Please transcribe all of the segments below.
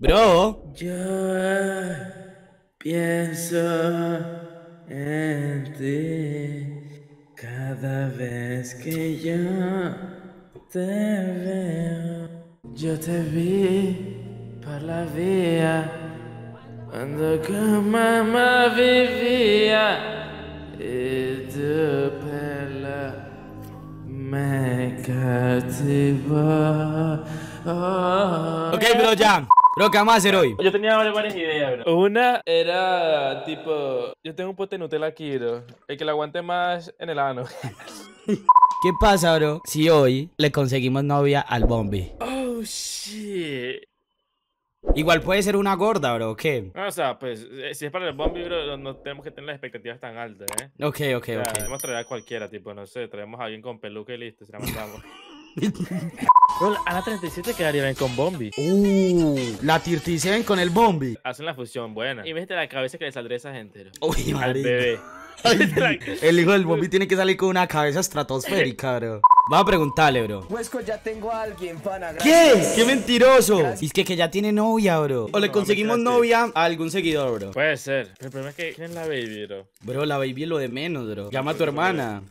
Bro. Yo pienso en ti cada vez que yo te veo. Yo te vi por la vía cuando con mamá vivía y tu pelo me cautivó. ok, bro, ya. Lo que vamos a hacer hoy. Yo tenía varias ideas, bro. Una era tipo, yo tengo un pote de Nutella aquí, bro. El que lo aguante más en el ano. ¿Qué pasa, bro? Si hoy le conseguimos novia al Bombi. Oh, shit. Igual puede ser una gorda, bro, qué? Ah, o sea, pues, eh, si es para el Bombi, bro, no tenemos que tener las expectativas tan altas, ¿eh? Ok, ok, ok. Podemos traer a cualquiera, tipo, no sé, traemos a alguien con peluca y listo, se la mandamos. A la 37 quedaría bien con Bombi. Uh, la ven con el Bombi. Hacen la fusión buena. Y vete la cabeza que le saldría a esa gente. Uy, Al el hijo del Bombi tiene que salir con una cabeza estratosférica, bro. Vamos a preguntarle, bro. Pues, pues, ¿Qué? ¡Qué mentiroso! es que, que ya tiene novia, bro. O le conseguimos novia a algún seguidor, bro. Puede ser. Pero el problema es que. ¿Quién es la baby, bro? Bro, la baby es lo de menos, bro. Llama a tu hermana.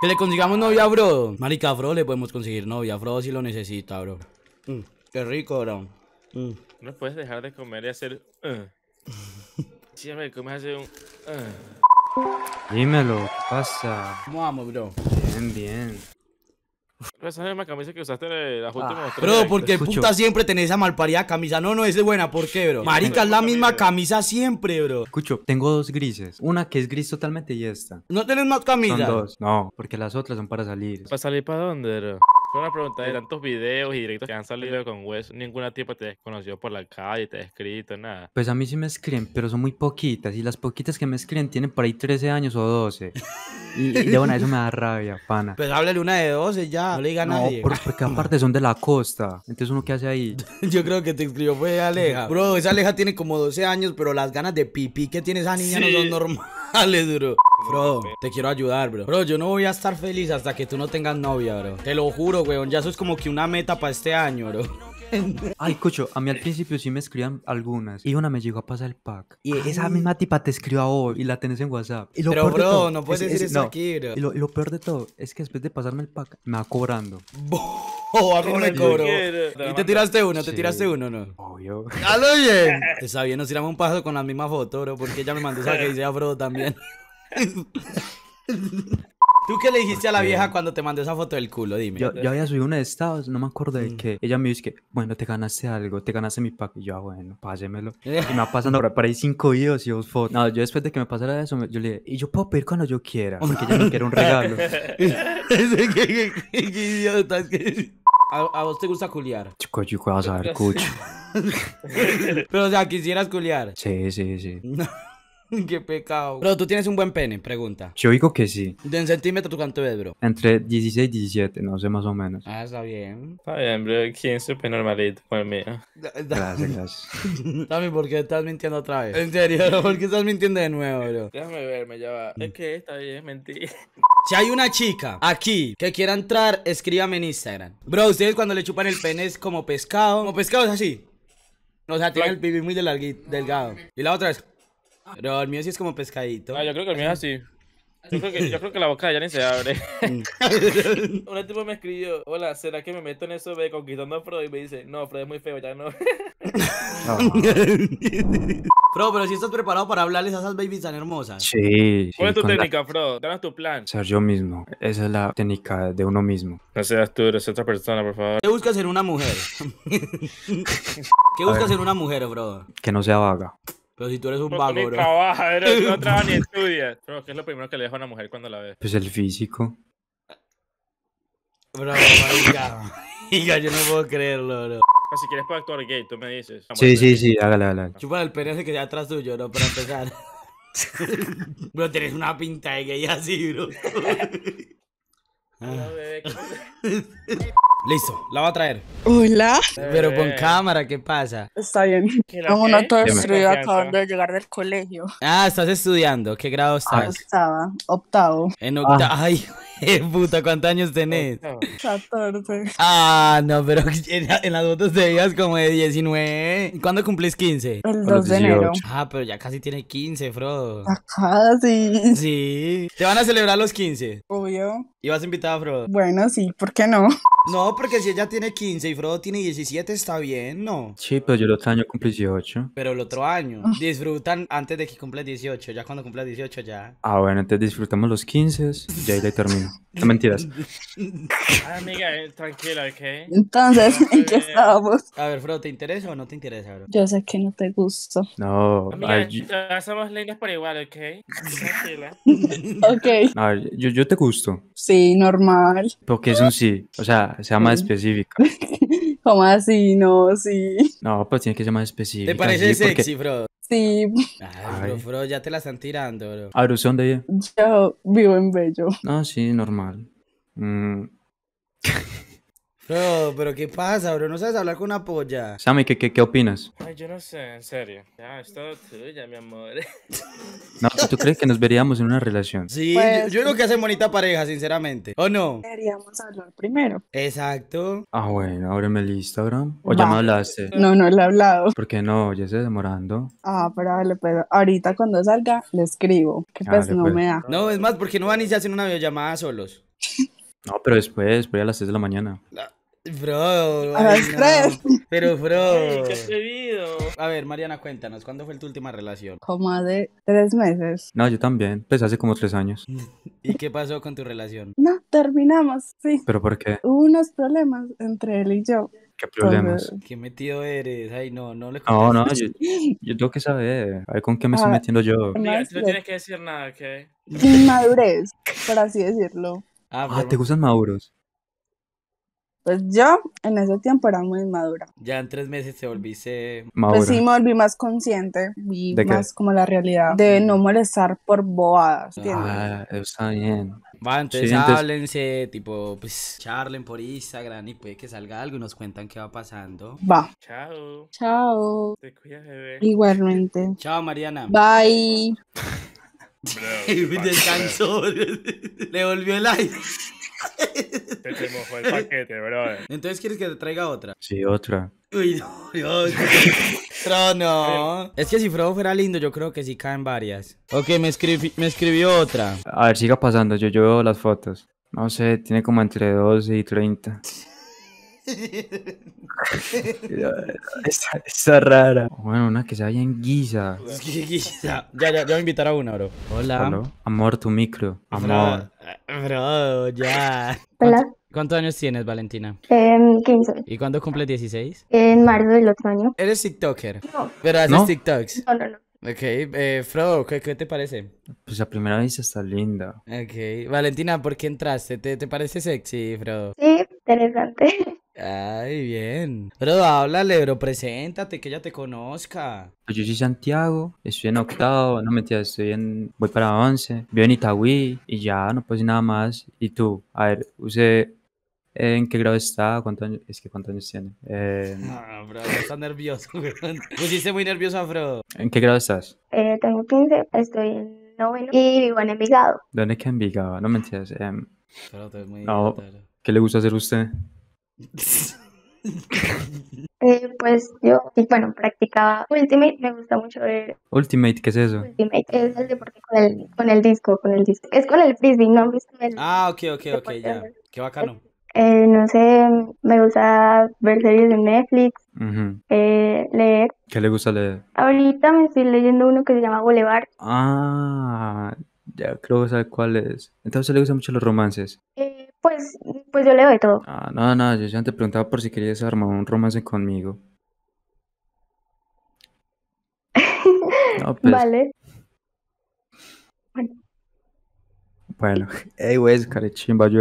Que le consigamos novia bro! Marica, a Frodo le podemos conseguir novia. A Frodo si lo necesita, bro. Mm, qué rico, bro. Mm. No puedes dejar de comer y hacer... Uh. me comes hacer un... Uh. Dímelo, ¿qué pasa? ¿Cómo vamos, bro? Bien, bien. Esa es la misma camisa que usaste las últimas ah, Bro, porque puta siempre tenés esa malparida camisa. No, no, es buena. ¿Por qué, bro? Marica, es la misma camisa siempre, bro. Escucho, tengo dos grises. Una que es gris totalmente y esta. ¿No tenés más camisas? Son dos. No, porque las otras son para salir. ¿Para salir para dónde, bro? Fue una pregunta de tantos videos y directos que han salido con Wes. Ninguna tipa te ha desconocido por la calle, te ha escrito, nada. Pues a mí sí me escriben, pero son muy poquitas. Y las poquitas que me escriben tienen por ahí 13 años o 12. Y, de bueno, eso me da rabia, pana. Pues háblale una de 12 ya, no le diga nadie. No, porque aparte son de la costa. Entonces, ¿uno qué hace ahí? Yo creo que te escribió fue pues, Aleja. Bro, esa Aleja tiene como 12 años, pero las ganas de pipí que tiene esa niña no son normales, bro. Bro, te quiero ayudar, bro. Bro, yo no voy a estar feliz hasta que tú no tengas novia, bro. Te lo juro ya eso es como que una meta para este año, bro. Ay, Cucho, a mí al principio sí me escribían algunas. Y una me llegó a pasar el pack. Y esa misma tipa te escribió a vos y la tenés en WhatsApp. Pero, bro, no puedes decir eso aquí, bro. Y lo, peor de todo es que después de pasarme el pack, me va cobrando. Oh, a cobro. Y te tiraste uno, te tiraste uno, ¿no? Obvio. ¡Halo bien! Te sabía nos tiramos un paso con la misma foto, bro, porque ella me mandó esa que dice afro también. ¿Tú qué le dijiste a la vieja cuando te mandó esa foto del culo? Dime. Yo, había subido una de estas, no me acuerdo de mm. qué. Ella me dice que, bueno, te ganaste algo, te ganaste mi pack. Y yo, ah, bueno, pásemelo. y me ha pasado por, ahí cinco videos y dos fotos. No, yo después de que me pasara eso, yo le dije, y yo puedo pedir cuando yo quiera, porque ella me quiere un regalo. ¿Qué, idiota ¿A, ¿A, vos te gusta culiar? Chico, chico, vas a ver, cucho. Pero, o sea, quisieras culiar. Sí, sí, sí. Qué pecado. Bro, ¿tú tienes un buen pene? Pregunta. Yo digo que sí. ¿De en centímetro tu cuánto ves, bro? Entre 16 y 17, no sé, más o menos. Ah, está bien. Está bien, bro. es súper normalito, con el mío. Gracias, gracias. ¿por qué estás mintiendo otra vez? En serio, ¿por qué estás mintiendo de nuevo, bro? Déjame verme, ya va. Es que está bien, mentí. Si hay una chica aquí que quiera entrar, escríbame en Instagram. Bro, ustedes cuando le chupan el pene es como pescado. Como pescado es así. O sea, tiene el pibín muy delgado. Y la otra es... Pero el mío sí es como pescadito. Ah, yo creo que el mío es así. Yo creo, que, la boca de ni se abre. Un tipo me escribió, hola, ¿será que me meto en eso de conquistando a Frodo? Y me dice, no, Frodo es muy feo, ya no. Fro, pero si estás preparado para hablarles a esas babies tan hermosas. Sí. ¿Cuál es tu técnica, la... Fro? tu plan. Ser yo mismo. Esa es la técnica de uno mismo. No seas tú, eres otra persona, por favor. ¿Qué buscas en una mujer? ¿Qué buscas ser en una mujer, bro? Que no sea vaga. Pero si tú eres un vago, bro. trabaja, bro, no trabaja ni estudia. ¿qué es lo primero que le deja a una mujer cuando la ve? Pues el físico. Bro, marica. yo no puedo creerlo, bro. Si quieres puedo actuar gay, tú me dices. sí, sí, sí, hágale, hágale. Chupa el pene que está atrás tuyo, ¿no? Para empezar. bro, tienes una pinta de gay así, bro. ah. Listo, la va a traer. Hola. Pero con cámara, ¿qué pasa? Está bien. Como un auto destruido, acabando de llegar del colegio. Ah, estás estudiando. ¿Qué grado ah, estás? Ah, octavo. En octavo. Ah. Ay, Puta, ¿cuántos años tenés? 14. Ah, no, pero en, las fotos te veías como de 19. ¿Y cuándo cumplís 15? El 2 de enero. Ah, pero ya casi tiene 15, Frodo. Ya casi. Sí. ¿Te van a celebrar los 15? Obvio. ¿Y vas a invitar a Frodo? Bueno, sí, ¿por qué no? No, porque si ella tiene 15 y Frodo tiene 17, está bien, ¿no? Sí, pero yo el otro año cumplí 18. Pero el otro año. Ah. Disfrutan antes de que cumples 18. Ya cuando cumples 18, ya. Ah, bueno, entonces disfrutamos los 15 Ya ahí le termino. No mentiras. Ah, amiga, eh, tranquila, ¿ok? Entonces, ah, ¿en qué eh, estábamos? A ver, bro, ¿te interesa o no te interesa, bro? Yo sé que no te gusto No. Amiga, ay, somos por igual, ¿ok? Tranquila. ok. No, yo, yo te gusto. Sí, normal. Porque es un sí. O sea, sea más específico ¿Cómo así? No, sí. No, pues tiene que ser más específico ¿Te parece sexy, bro? Sí. Ay, bro, ya te la están tirando, bro. ¿A de ella. Yo vivo en Bello. Ah, sí, normal. Mmm... Bro, pero ¿qué pasa, bro? ¿No sabes hablar con una polla? Sammy, ¿qué, opinas? Ay, yo no sé, en serio. Ya, es tuya, mi amor. No, ¿tú crees que nos veríamos en una relación? Sí, pues, yo, creo que hacen bonita pareja, sinceramente. ¿O no? Deberíamos hablar primero. Exacto. Ah, bueno, ábreme el Instagram. ¿O ya me hablaste? No, no le he hablado. ¿Por qué no? Ya se demorando. Ah, pero ahorita cuando salga le escribo. Que ah, pues no pues. me da. No, es más, porque no van y se hacen una videollamada solos. No, pero después, después a las 6 de la mañana. Ah, Bro, a Pero, bro. a ver, Mariana, cuéntanos, ¿cuándo fue tu última relación? Como hace tres meses. No, yo también. Pues hace como tres años. ¿Y qué pasó con tu relación? No, terminamos, sí. ¿Pero por qué? Hubo unos problemas entre él y yo. ¿Qué problemas? ¿Qué metido eres? Ay, no, no le No, yo, tengo que saber. A ver con qué me estoy ah, metiendo yo. no tienes que decir nada, ¿qué? Inmadurez, por así decirlo. ah, ah ¿te gustan maduros? Pues yo en ese tiempo era muy madura. Ya en tres meses se volviste madura. Pues sí, me volví más consciente y más como la realidad de no molestar por boadas Ah, está bien. Va, entonces háblense, tipo, pues charlen por Instagram y puede que salga algo y nos cuentan qué va pasando. Va. Chao. Chao. Te cuidas, Igualmente. Chao, Mariana. Bye. Bro, Descansó. Le volvió el aire. Entonces, ¿quieres que te traiga otra? Sí, otra. no, Es que si Frodo fuera lindo, yo creo que sí caen varias. Ok, me, me escribió otra. A ver, siga pasando, yo, yo las fotos. No sé, tiene como entre 12 y 30. Está rara. Bueno, una que se vaya en guisa. guisa. Ya, ya, ya voy a invitar a una, bro. Hola. Amor, tu micro. Amor. Bro, ya. Hola. ¿Cuántos años tienes, Valentina? Eh, em, 15. ¿Y cuándo cumples 16? En marzo del otro año. ¿Eres TikToker? No. ¿Pero haces TikToks? No, no, no. Ok, eh, Frodo, ¿qué, ¿qué, te parece? Pues la primera vez está linda. Ok, Valentina, ¿por qué entraste? ¿Te, te parece sexy, Frodo? Sí, interesante. Ay, bien. Bro, háblale, bro, preséntate, que ella te conozca. Pues yo soy Santiago, estoy en octavo, no mentiras, estoy en, voy para once, vivo en Itagüí y ya, no puedo decir nada más. ¿Y tú? A ver, usted, eh, ¿En qué grado está? ¿Cuántos años? Es que ¿cuántos años tiene? Eh... Ah, bro, está nervioso, bro. Pusiste muy nervioso, bro. ¿En qué grado estás? Eh, tengo 15, estoy en noveno y vivo en Envigado. ¿Dónde es Envigado? No mentiras. Eh... muy ¿Qué le gusta hacer a usted? Eh, pues yo, bueno, practicaba Ultimate, me gusta mucho ver. Ultimate, ¿qué es eso? Ultimate es el deporte con el, disco, con el disco. Es con el frisbee, ¿no? ah, ok, ok, ok, ya. Qué bacano. Eh, eh, no sé, me gusta ver series de Netflix, eh, leer. ¿Qué le gusta leer? Ahorita me estoy leyendo uno que se llama Boulevard. Ah, ya creo que sabe cuál es. Entonces le gustan mucho los romances. Eh, pues, pues yo le doy todo. Ah, no, no, yo ya te preguntaba por si querías armar un romance conmigo. No, pues, vale. Bueno, hey, güey, cara chimba, yo.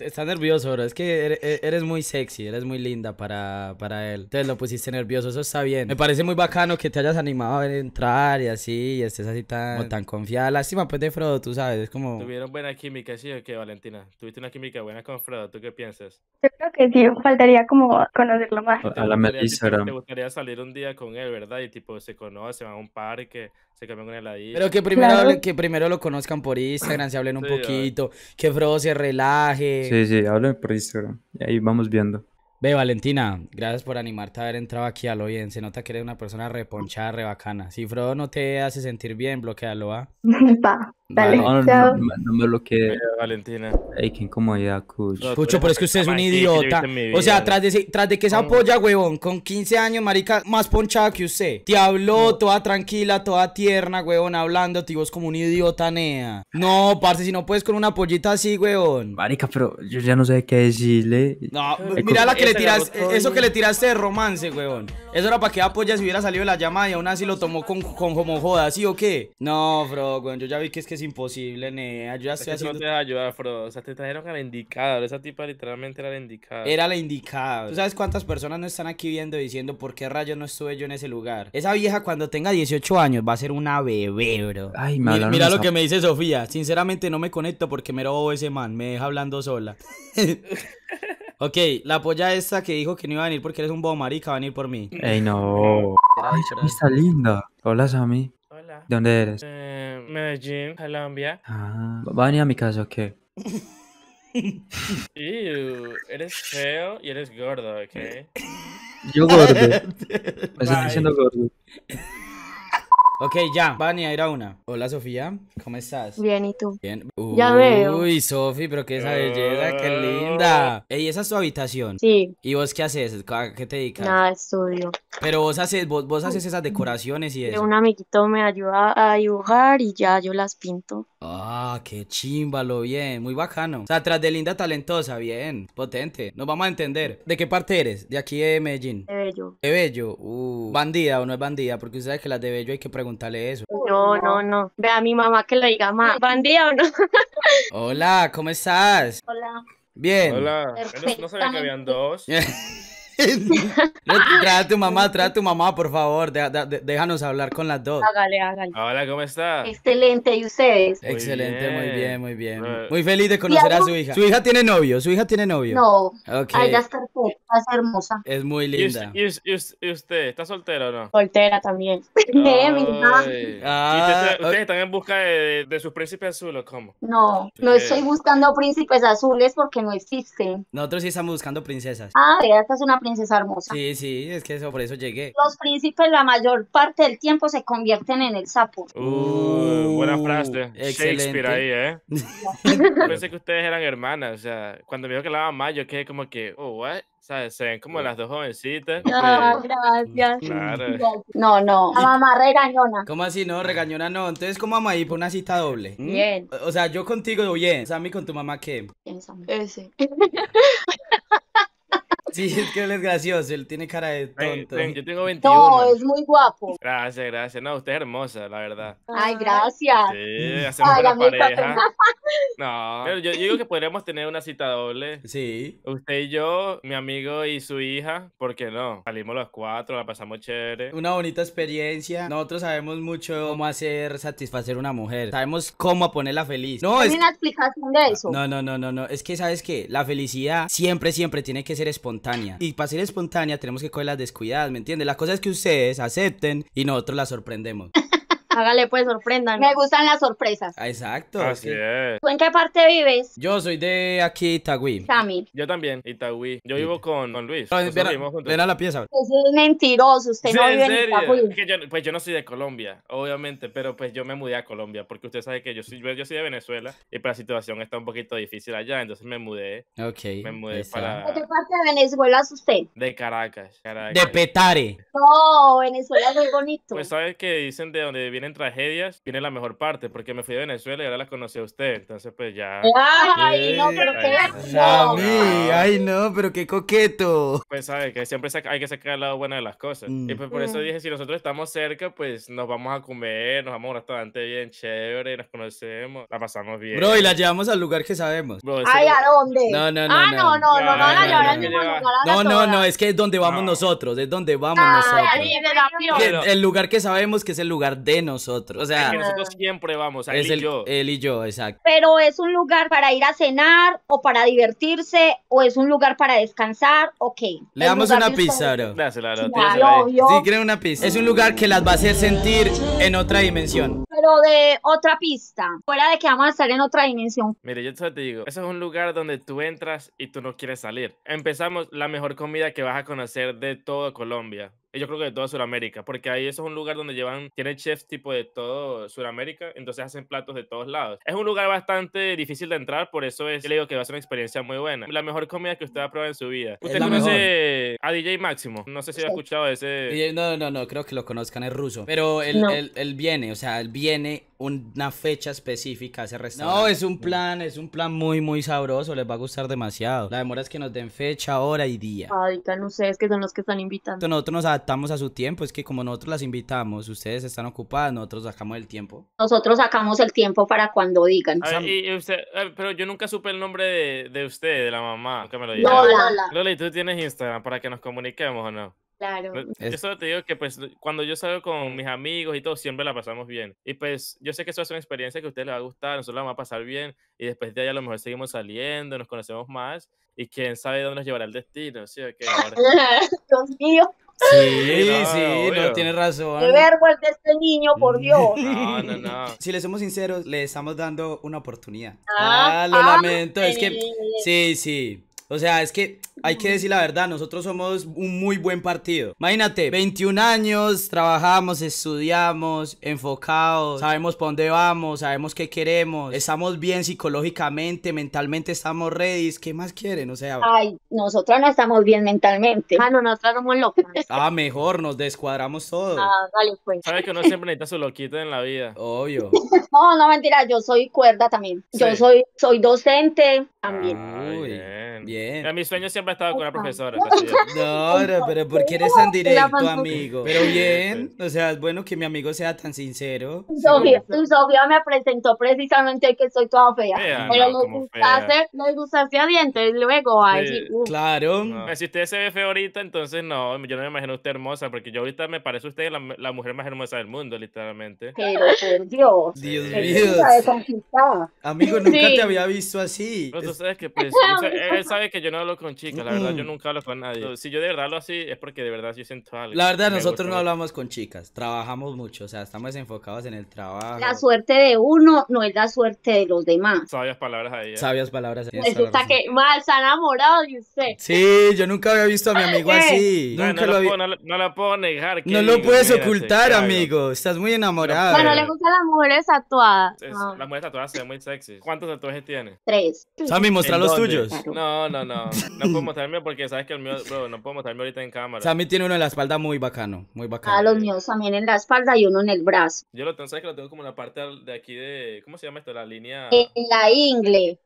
Está nervioso, bro. Es que e-, eres muy sexy, eres muy linda para, para él. Entonces lo pusiste nervioso, eso está bien. Me parece muy bacano que te hayas animado a entrar y así, y estés así tan, tan confiada. Lástima, pues, de Frodo, tú sabes, es como. Tuvieron buena química, sí, o qué, Valentina. Tuviste una química buena con Frodo, ¿tú qué piensas? Yo creo que sí, faltaría como conocerlo más. A la gustaría, Te gustaría salir un día con él, ¿verdad? Y tipo, se conoce van a un parque, se cambian él ahí Pero que primero, que primero lo conozcan por Instagram, se hablen un poco poquito, que Frodo se relaje. Sí, sí, háblame por Instagram. Y ahí vamos viendo. Ve, Valentina, gracias por animarte a haber entrado aquí a lo bien. Se nota que eres una persona reponchada, rebacana. Si Frodo no te hace sentir bien, bloquealo, a. Pa, dale, no, no, no, no, me bloquee, Valentina. Ey, qué incomodidad, Cucho. Cucho, pero es que usted es un idiota. O sea, tras de, que esa polla, huevón, con 15 años, marica, más ponchada que usted. Te habló toda tranquila, toda tierna, huevón, hablando, tío, vos como un idiota, nea. No, parce, si no puedes con una pollita así, huevón. Marica, pero yo ya no sé qué decirle. No, mira la que eso que le tiraste de romance, weón. Eso era para que Apoyas si hubiera salido la llamada y aún así lo tomó con, como joda, ¿sí o qué? No, bro, weón, yo ya vi que es que es imposible, nea. Yo ya estoy haciendo... te ayuda, bro. O sea, te trajeron al indicador. Esa tipa literalmente era la indicada. Era la indicada. ¿Tú sabes cuántas personas no están aquí viendo diciendo por qué rayos no estuve yo en ese lugar? Esa vieja cuando tenga 18 años va a ser una bebé, bro. Ay, mira, mira lo que me dice Sofía. Sinceramente no me conecto porque me robo ese man. Me deja hablando sola. Ok, la polla esta que dijo que no iba a venir porque eres un bobo marica, va a venir por mí. Ey, no. Ay, está linda. Hola, Sammy. Hola. ¿De dónde eres? Eh, Medellín, Colombia. Ah, ¿va a venir a mi casa o okay? Ew, eres feo y eres gordo, ¿ok? Yo gordo. Me estoy diciendo gordo. Ok, ya, van a ir a una. Hola, Sofía, ¿cómo estás? Bien, ¿y tú? Bien. Uy, ya veo. Uy, Sofi, pero qué belleza, qué eh. linda. Ey, ¿esa es tu habitación? Sí. ¿Y vos qué haces? qué te dedicas? Nada, estudio. Pero vos haces, vos, vos haces esas decoraciones y eso. Un amiguito me ayuda a dibujar y ya yo las pinto. Ah, qué chimbalo, bien, muy bacano. O sea, tras de linda talentosa, bien, potente. Nos vamos a entender. ¿De qué parte eres? De aquí de Medellín. De Bello. De Bello. Uh, bandida o no es bandida, porque usted sabe que las de Bello hay que preguntar preguntarle eso. No, no, no. Ve a mi mamá que le diga, más. día o no? Hola, ¿cómo estás? Hola. Bien. Hola. No, no sabía que habían dos. trae a tu mamá, trae a tu mamá, por favor. déjanos hablar con las dos. Hola, ¿cómo está? Excelente, ¿y ustedes? Excelente, muy bien, muy bien. Muy feliz de conocer a su hija. ¿Su hija tiene novio? ¿Su hija tiene novio? No. Ok está hermosa. Es muy linda. ¿Y, usted está soltera o no? Soltera también. Ah, ¿Ustedes están en busca de, sus príncipes azules? o ¿Cómo? No, no estoy buscando príncipes azules porque no existen. Nosotros sí estamos buscando princesas. Ah, esta es una princesa princesa hermosa. Sí, sí, es que eso, por eso llegué. Los príncipes la mayor parte del tiempo se convierten en el sapo. Uh, buena uh, frase. Excelente. Shakespeare ahí, ¿eh? Pensé que ustedes eran hermanas, o sea, cuando me que la mamá, yo quedé como que, oh, what? ¿Sabes? Se ven como las dos jovencitas. Ah, gracias. Claro. No, no. La mamá regañona. ¿Cómo así? No, regañona no. Entonces, ¿cómo vamos ahí por una cita doble? Mm. Bien. O sea, yo contigo bien. Sammy, ¿con tu mamá qué? Bien, Ese. Sí, es que él es gracioso, él tiene cara de tonto. yo tengo 21. No, es muy guapo. Gracias, gracias. No, usted es hermosa, la verdad. Ay, gracias. Sí, hacemos Ay, una pareja. No, pero yo digo que podríamos tener una cita doble. Sí. Usted y yo, mi amigo y su hija, ¿por qué no? Salimos los cuatro, la pasamos chévere. Una bonita experiencia. Nosotros sabemos mucho cómo hacer satisfacer una mujer. Sabemos cómo ponerla feliz. No, es una explicación de eso. No, no, no, no, no. Es que sabes que la felicidad siempre, siempre tiene que ser espontánea. Y para ser espontánea tenemos que coger las descuidadas, ¿me entiendes? Las cosas que ustedes acepten y nosotros las sorprendemos. Hágale pues, sorprendan. Me gustan las sorpresas. Ah, exacto. Así es. en qué parte vives? Yo soy de aquí, Itagüí. Camil Yo también, Itagüí. Yo vivo con, con Luis. No, la pieza. Pues es mentiroso, usted no en, serio? yo, pues yo no soy de Colombia, obviamente, pero pues yo me mudé a Colombia porque usted sabe que yo soy, yo soy de Venezuela y pues, la situación está un poquito difícil allá, entonces me mudé. Ok. Me mudé para... ¿De qué parte de Venezuela es usted? De Caracas, De Petare. No, Venezuela es muy bonito. Pues sabes que dicen de donde vive tienen tragedias, tiene la mejor parte, porque me fui a Venezuela y ahora la conocí a usted, entonces pues ya... ¡Ay, no, pero qué... Ay, ay, no, pero qué coqueto. Pues sabe que siempre hay que sacar el lado bueno de las cosas. Y pues por eso mm. dije, si nosotros estamos cerca, pues nos vamos a comer, nos vamos a un restaurante bien chévere, nos conocemos, la pasamos bien. Bro, y la llevamos al lugar que sabemos. Bro, ay, ¿a dónde? No, no, no. Ah, no, no, no, no, no, No, no, no, es que es donde vamos nosotros, es donde vamos nosotros. El lugar que sabemos que es el lugar de nosotros. O sea, que nosotros siempre vamos, a es él y el, yo. Él y yo, exacto. Pero es un lugar para ir a cenar o para divertirse o es un lugar para descansar, ok. Le damos una pista, bro. Sí, creen una pista. Es un lugar que las va a hacer sentir en otra dimensión. Pero de otra pista, fuera de que vamos a estar en otra dimensión. Mire, yo te digo, eso es un lugar donde tú entras y tú no quieres salir. Empezamos la mejor comida que vas a conocer de todo Colombia yo creo que de toda Sudamérica, porque ahí eso es un lugar donde llevan, tienen chefs tipo de todo Sudamérica, entonces hacen platos de todos lados. Es un lugar bastante difícil de entrar, por eso es, yo le digo que va a ser una experiencia muy buena. La mejor comida que usted ha probado en su vida. ¿Usted conoce a DJ Máximo? No sé si ha escuchado ese. No, no, no, creo que lo conozcan, es ruso. Pero él, viene, o sea, él viene una fecha específica a ese restaurante. No, es un plan, es un plan muy, muy sabroso, les va a gustar demasiado. La demora es que nos den fecha, hora y día. Ay, es que son los que están invitando. Nosotros nos adaptamos a su tiempo, es que como nosotros las invitamos, ustedes están ocupadas, nosotros sacamos el tiempo. Nosotros sacamos el tiempo para cuando digan. pero yo nunca supe el nombre de, de usted, de la mamá, que me lo diga. Lola. ¿y tú tienes Instagram para que nos comuniquemos o no? Claro. Yo solo te digo que pues cuando yo salgo con mis amigos y todo, siempre la pasamos bien. Y pues yo sé que eso es una experiencia que a ustedes les va a gustar, nosotros la vamos a pasar bien y después de ahí a lo mejor seguimos saliendo, nos conocemos más y quién sabe dónde nos llevará el destino. ¿sí? mío. Sí, sí, no, tienes razón. Qué vergüenza de este niño, por mm. Dios. No, no, no. Si le somos sinceros, le estamos dando una oportunidad. Ah, ah lo ah, lamento, es que. Sí, sí. O sea, es que hay que decir la verdad, nosotros somos un muy buen partido. Imagínate, 21 años, trabajamos, estudiamos, enfocados, sabemos para dónde vamos, sabemos qué queremos, estamos bien psicológicamente, mentalmente estamos ready. ¿Qué más quieren? O sea, ay, nosotros no estamos bien mentalmente. Ah, no, nosotros somos locos. Ah, mejor, nos descuadramos todo Ah, dale, pues. Sabes que uno siempre necesita su loquito en la vida. Obvio. no, no, mentira, yo soy cuerda también. Yo soy, soy docente, bien. bien. mis siempre ha estado con la profesora. Pues, pero qué eres tan directo, amigo. Pero bien, o sea, es bueno que mi amigo sea tan sincero. Tu Sofía, me presentó precisamente que soy toda fea. pero no, le, gusta hacer, le gusta dientes luego. ahí Claro. Pues, si usted se ve fea ahorita, entonces no, yo no me imagino usted hermosa, porque yo ahorita me parece usted la, mujer más hermosa del mundo, literalmente. Pero por Dios. Dios mío. Amigo, nunca te había visto así que pues, e, él sabe que yo no hablo con chicas, la verdad yo mm. nunca hablo con nadie. Si yo de verdad lo así es porque de verdad yo siento algo. La verdad nosotros no hablamos con chicas, trabajamos mucho, o sea, estamos enfocados en el trabajo. La suerte de uno no es la suerte de los demás. Sabias palabras ahí. Eh. Sabias palabras pues, ahí. gusta que mal, ha enamorado de usted. Sí, yo nunca había visto a mi amigo eh, eh. así. Nunca lo había... no, la puedo negar. No lo puedes ocultar, amigo. Estás muy enamorado. Bueno, le gustan las mujeres tatuadas. Ah. Las mujeres tatuadas se ven muy sexy. ¿Cuántos tatuajes tiene? Tres mí mostrar los tuyos. No, no, no. No puedo mostrarme porque sabes que el mío, bro, no puedo mostrarme ahorita en cámara. A mí tiene uno en la espalda muy bacano, muy bacano. Ah, los míos también en la espalda y uno en el brazo. Yo lo tengo, ¿sabes que lo tengo como en la parte de aquí de, ¿cómo se llama esto? La línea... En la ingle.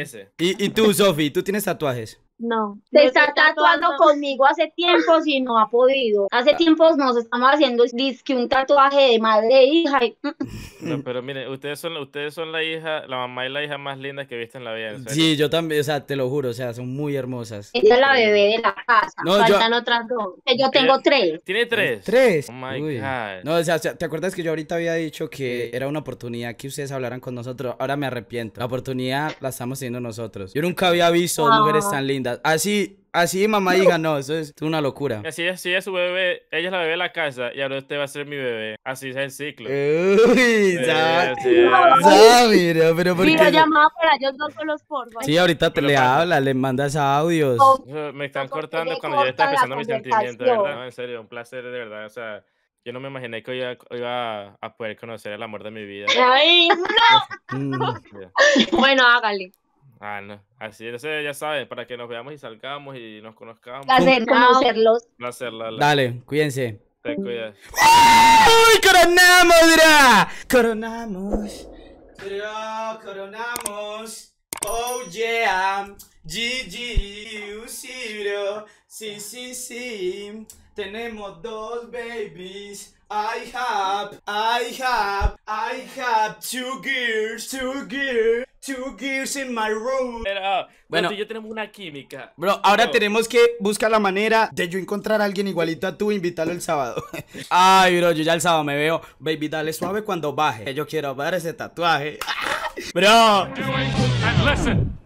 Ese. ¿Y, y tú, Sofi, ¿tú tienes tatuajes? No. Se está tatuando conmigo hace tiempo y no ha podido. Hace ah. tiempos nos estamos haciendo disque un tatuaje de madre e hija. Mm, mm. No, pero mire, ustedes son, ustedes son la hija, la mamá y la hija más lindas que he visto en la vida. sí, yo también, o sea, te lo juro, o sea, son muy hermosas. Esta es la bebé de la casa. Faltan otras dos. Yo tengo tres. ¿Tiene tres? Tres. Oh my God. No, o sea, ¿te acuerdas que yo ahorita había dicho que era una oportunidad que ustedes hablaran con nosotros? Ahora me arrepiento. La oportunidad la estamos teniendo nosotros. Yo nunca había visto ah. mujeres tan lindas. Así, así mamá diga, no, eso es una locura. Así es, es su bebé, ella es la bebé de la casa y ahora este va a ser mi bebé. Así es el ciclo. Uy, ya. mira, pero por una llamada para ellos dos con los favor. Sí, ahorita te le hablas, le mandas audios. me están cortando cuando yo estaba expresando mis sentimientos, de verdad, en serio, un placer, de verdad, o sea... Yo no me imaginé que iba, iba a poder conocer el amor de mi vida. ¡Ay, no! Mm. bueno, hágale. Ah, no. Así, entonces ya sabes, para que nos veamos y salgamos y nos conozcamos. Placer conocerlos. Placer, Dale, cuídense. Te cuidas. ¡Uy! ¡Coronamos, dirá! ¡Coronamos! coronamos. Oh yeah. GG, Usiro. Sí, sí, sí. Tenemos dos babies. I have, I have, I have two girls, two girls. Two gears in my room. Ah, bueno, yo tenemos una química. Bro, ahora tenemos que buscar la manera de yo encontrar a alguien igualito a tú e invitarlo el sábado. Ay, bro, yo ya el sábado me veo. Baby, dale suave cuando baje. Yo quiero ver ese tatuaje. bro. listen.